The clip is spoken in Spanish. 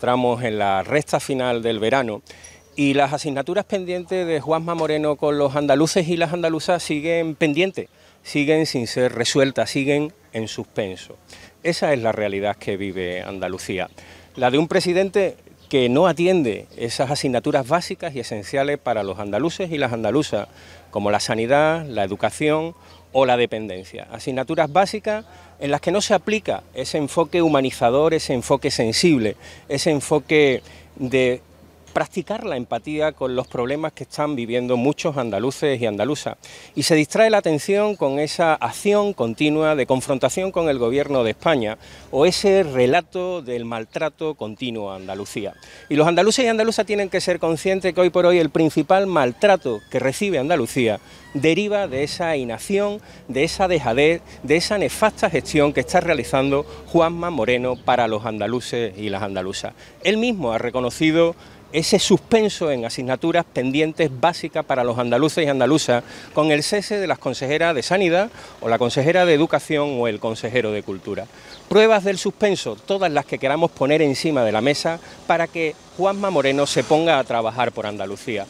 ...estamos en la recta final del verano y las asignaturas pendientes de Juanma Moreno con los andaluces y las andaluzas siguen pendientes, siguen sin ser resueltas, siguen en suspenso. Esa es la realidad que vive Andalucía. La de un presidente que no atiende esas asignaturas básicas y esenciales para los andaluces y las andaluzas, como la sanidad, la educación o la dependencia. Asignaturas básicas en las que no se aplica ese enfoque humanizador, ese enfoque sensible, ese enfoque de practicar la empatía con los problemas que están viviendo muchos andaluces y andaluzas. Y se distrae la atención con esa acción continua de confrontación con el gobierno de España o ese relato del maltrato continuo a Andalucía. Y los andaluces y andaluzas tienen que ser conscientes que hoy por hoy el principal maltrato que recibe Andalucía deriva de esa inacción, de esa dejadez, de esa nefasta gestión que está realizando Juanma Moreno para los andaluces y las andaluzas. Él mismo ha reconocido ese suspenso en asignaturas pendientes básicas para los andaluces y andaluzas con el cese de las consejeras de Sanidad o la consejera de Educación o el consejero de Cultura. Pruebas del suspenso, todas las que queramos poner encima de la mesa para que Juanma Moreno se ponga a trabajar por Andalucía.